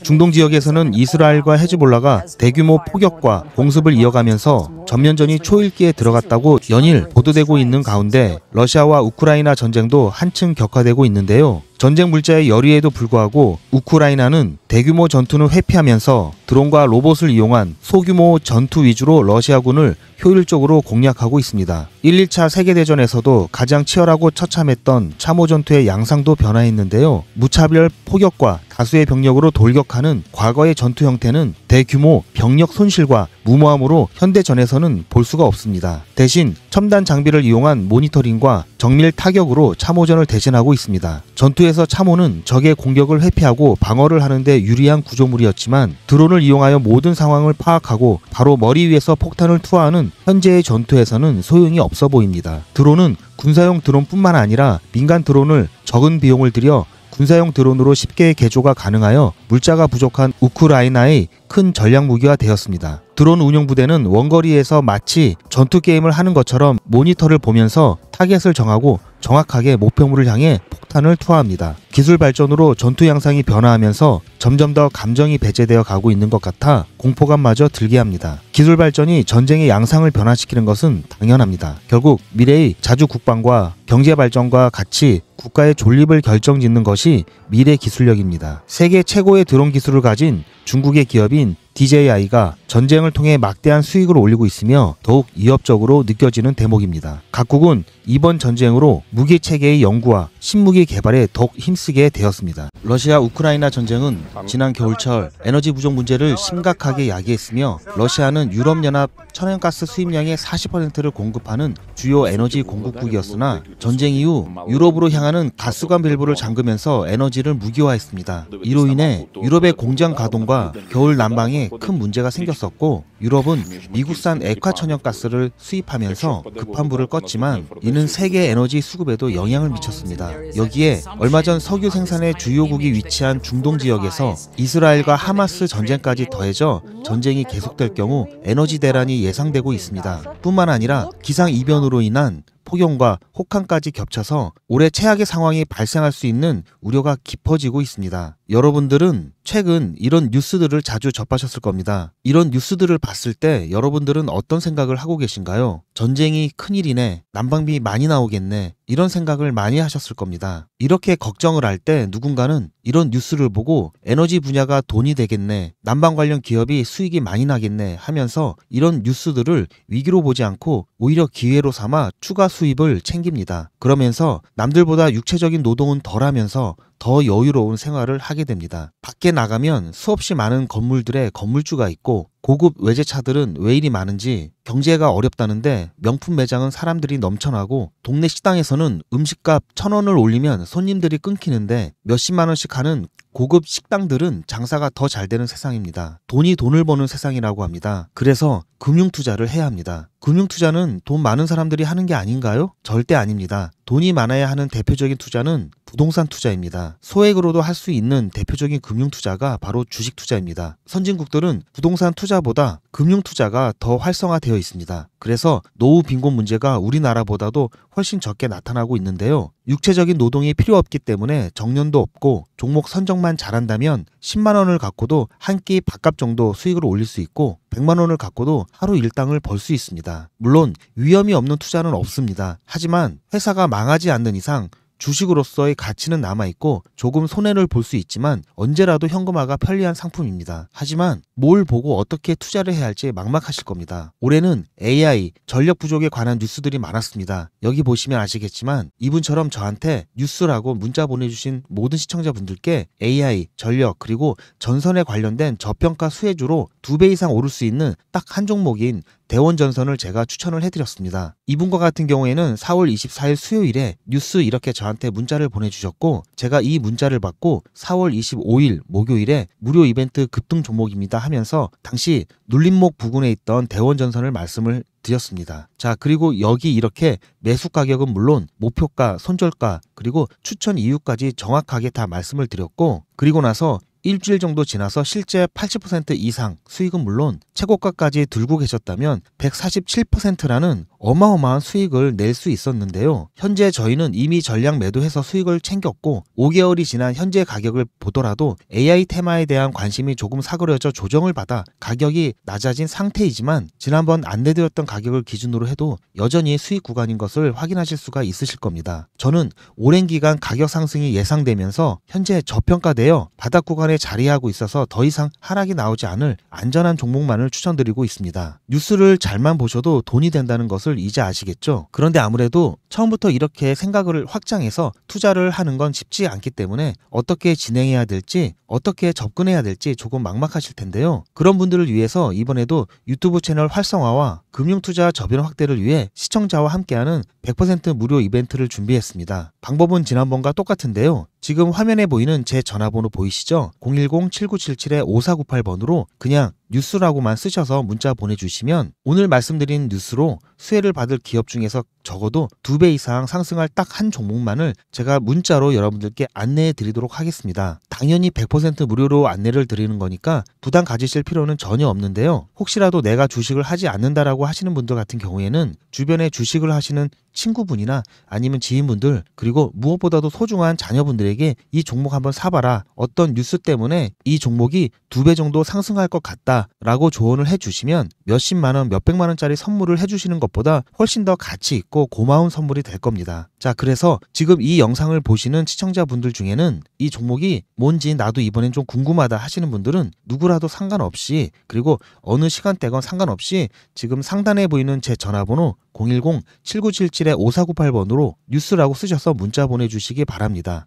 중동 지역에서는 이스라엘과 헤즈볼라가 대규모 폭격과 공습을 이어가면서 전면전이 초읽기에 들어갔다고 연일 보도되고 있는 가운데 러시아와 우크라이나 전쟁도 한층 격화되고 있는데요. 전쟁 물자의 열의에도 불구하고 우크라이나는 대규모 전투는 회피하면서 드론과 로봇을 이용한 소규모 전투 위주로 러시아군을 효율적으로 공략하고 있습니다. 1, 1차 세계대전에서도 가장 치열하고 처참했던 참호 전투의 양상도 변화했는데요. 무차별 폭격과 다수의 병력으로 돌격하는 과거의 전투 형태는 대규모 병력 손실과 무모함으로 현대전에서는 볼 수가 없습니다. 대신 첨단 장비를 이용한 모니터링과 정밀 타격으로 참호전을 대신하고 있습니다. 전투에서 참호는 적의 공격을 회피하고 방어를 하는데 유리한 구조물이었지만 드론을 이용하여 모든 상황을 파악하고 바로 머리 위에서 폭탄을 투하하는 현재의 전투에서는 소용이 없어 보입니다. 드론은 군사용 드론뿐만 아니라 민간 드론을 적은 비용을 들여 군사용 드론으로 쉽게 개조가 가능하여 물자가 부족한 우크라이나의 큰 전략 무기가 되었습니다. 드론 운용 부대는 원거리에서 마치 전투 게임을 하는 것처럼 모니터를 보면서 타겟을 정하고 정확하게 목표물을 향해 폭탄을 투하합니다. 기술 발전으로 전투 양상이 변화하면서 점점 더 감정이 배제되어 가고 있는 것 같아 공포감마저 들게 합니다. 기술 발전이 전쟁의 양상을 변화시키는 것은 당연합니다. 결국 미래의 자주 국방과 경제 발전과 같이 국가의 존립을 결정짓는 것이 미래 기술력입니다. 세계 최고의 드론 기술을 가진 중국의 기업인 DJI가 전쟁을 통해 막대한 수익을 올리고 있으며 더욱 위협적으로 느껴지는 대목입니다. 각국은 이번 전쟁으로 무기 체계의 연구와 신무기 개발에 더욱 힘쓰 고 쓰게 되었습니다. 러시아 우크라이나 전쟁은 지난 겨울철 에너지 부족 문제를 심각하게 야기했으며 러시아는 유럽연합 천연가스 수입량의 40%를 공급하는 주요 에너지 공급국이었으나 전쟁 이후 유럽으로 향하는 가스관 밸브를 잠그면서 에너지를 무기화했습니다. 이로 인해 유럽의 공장 가동과 겨울 난방에 큰 문제가 생겼었고 유럽은 미국산 액화천연가스를 수입하면서 급한 불을 껐지만 이는 세계 에너지 수급에도 영향을 미쳤습니다. 여기에 얼마 전 석유 생산의 주요국이 위치한 중동 지역에서 이스라엘과 하마스 전쟁까지 더해져 전쟁이 계속될 경우 에너지 대란이 예상되고 있습니다. 뿐만 아니라 기상 이변으로 인한 폭염과 혹한까지 겹쳐서 올해 최악의 상황이 발생할 수 있는 우려가 깊어지고 있습니다. 여러분들은 최근 이런 뉴스들을 자주 접하셨을 겁니다. 이런 뉴스들을 봤을 때 여러분들은 어떤 생각을 하고 계신가요? 전쟁이 큰일이네. 난방비 많이 나오겠네. 이런 생각을 많이 하셨을 겁니다. 이렇게 걱정을 할 때 누군가는 이런 뉴스를 보고 에너지 분야가 돈이 되겠네, 난방 관련 기업이 수익이 많이 나겠네 하면서 이런 뉴스들을 위기로 보지 않고 오히려 기회로 삼아 추가 수입을 챙깁니다. 그러면서 남들보다 육체적인 노동은 덜 하면서 더 여유로운 생활을 하게 됩니다. 밖에 나가면 수없이 많은 건물들의 건물주가 있고 고급 외제차들은 왜 이리 많은지 경제가 어렵다는데 명품 매장은 사람들이 넘쳐나고 동네 식당에서는 음식값 천원을 올리면 손님들이 끊기는데 몇십만 원씩 하는 고급 식당들은 장사가 더 잘 되는 세상입니다. 돈이 돈을 버는 세상이라고 합니다. 그래서 금융 투자를 해야 합니다. 금융 투자는 돈 많은 사람들이 하는 게 아닌가요? 절대 아닙니다. 돈이 많아야 하는 대표적인 투자는 부동산 투자입니다. 소액으로도 할 수 있는 대표적인 금융 투자가 바로 주식 투자입니다. 선진국들은 부동산 투자보다 금융 투자가 더 활성화되어 있습니다. 그래서 노후 빈곤 문제가 우리나라보다도 훨씬 적게 나타나고 있는데요. 육체적인 노동이 필요 없기 때문에 정년도 없고 종목 선정만 잘한다면 10만 원을 갖고도 한 끼 밥값 정도 수익을 올릴 수 있고 100만 원을 갖고도 하루 일당을 벌 수 있습니다. 물론 위험이 없는 투자는 없습니다. 하지만 회사가 망하지 않는 이상 주식으로서의 가치는 남아있고 조금 손해를 볼 수 있지만 언제라도 현금화가 편리한 상품입니다. 하지만 뭘 보고 어떻게 투자를 해야 할지 막막하실 겁니다. 올해는 AI, 전력 부족에 관한 뉴스들이 많았습니다. 여기 보시면 아시겠지만 이분처럼 저한테 뉴스라고 문자 보내주신 모든 시청자분들께 AI, 전력, 그리고 전선에 관련된 저평가 수혜주로 두 배 이상 오를 수 있는 딱 한 종목인 대원 전선을 제가 추천을 해드렸습니다. 이분과 같은 경우에는 4월 24일 수요일에 뉴스 이렇게 저한테 문자를 보내주셨고 제가 이 문자를 받고 4월 25일 목요일에 무료 이벤트 급등 종목입니다 하면서 당시 눌림목 부근에 있던 대원 전선을 말씀을 드렸습니다. 자, 그리고 여기 이렇게 매수 가격은 물론 목표가, 손절가, 그리고 추천 이유까지 정확하게 다 말씀을 드렸고, 그리고 나서 일주일 정도 지나서 실제 80% 이상 수익은 물론 최고가까지 들고 계셨다면 147%라는 어마어마한 수익을 낼 수 있었는데요. 현재 저희는 이미 전량 매도해서 수익을 챙겼고 5개월이 지난 현재 가격을 보더라도 AI 테마에 대한 관심이 조금 사그려져 조정을 받아 가격이 낮아진 상태이지만 지난번 안내드렸던 가격을 기준으로 해도 여전히 수익 구간인 것을 확인하실 수가 있으실 겁니다. 저는 오랜 기간 가격 상승이 예상되면서 현재 저평가되어 바닥 구간에 상단에 자리하고 있어서 더 이상 하락이 나오지 않을 안전한 종목만을 추천드리고 있습니다. 뉴스를 잘만 보셔도 돈이 된다는 것을 이제 아시겠죠? 그런데 아무래도 처음부터 이렇게 생각을 확장해서 투자를 하는 건 쉽지 않기 때문에 어떻게 진행해야 될지 어떻게 접근해야 될지 조금 막막하실 텐데요. 그런 분들을 위해서 이번에도 유튜브 채널 활성화와 금융투자 저변 확대를 위해 시청자와 함께하는 100% 무료 이벤트를 준비했습니다. 방법은 지난번과 똑같은데요. 지금 화면에 보이는 제 전화번호 보이시죠? 010-7977-5498번으로 그냥 뉴스라고만 쓰셔서 문자 보내주시면 오늘 말씀드린 뉴스로 수혜를 받을 기업 중에서 적어도 두 배 이상 상승할 딱 한 종목만을 제가 문자로 여러분들께 안내해 드리도록 하겠습니다. 당연히 100% 무료로 안내를 드리는 거니까 부담 가지실 필요는 전혀 없는데요. 혹시라도 내가 주식을 하지 않는다라고 하시는 분들 같은 경우에는 주변에 주식을 하시는 친구분이나 아니면 지인분들 그리고 무엇보다도 소중한 자녀분들에게 이 종목 한번 사봐라 어떤 뉴스 때문에 이 종목이 두 배 정도 상승할 것 같다 라고 조언을 해주시면 몇십만 원, 몇백만 원짜리 선물을 해주시는 것보다 훨씬 더 가치 있고 고마운 선물이 될 겁니다. 자, 그래서 지금 이 영상을 보시는 시청자분들 중에는 이 종목이 뭔지 나도 이번엔 좀 궁금하다 하시는 분들은 누구라도 상관없이 그리고 어느 시간대건 상관없이 지금 상단에 보이는 제 전화번호 010-7977-5498번으로 뉴스라고 쓰셔서 문자 보내주시기 바랍니다.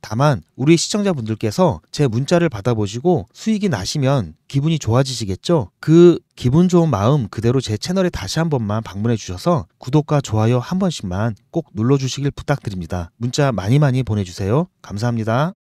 다만 우리 시청자분들께서 제 문자를 받아보시고 수익이 나시면 기분이 좋아지시겠죠? 그 기분 좋은 마음 그대로 제 채널에 다시 한 번만 방문해 주셔서 구독과 좋아요 한 번씩만 꼭 눌러주시길 부탁드립니다. 문자 많이 많이 보내주세요. 감사합니다.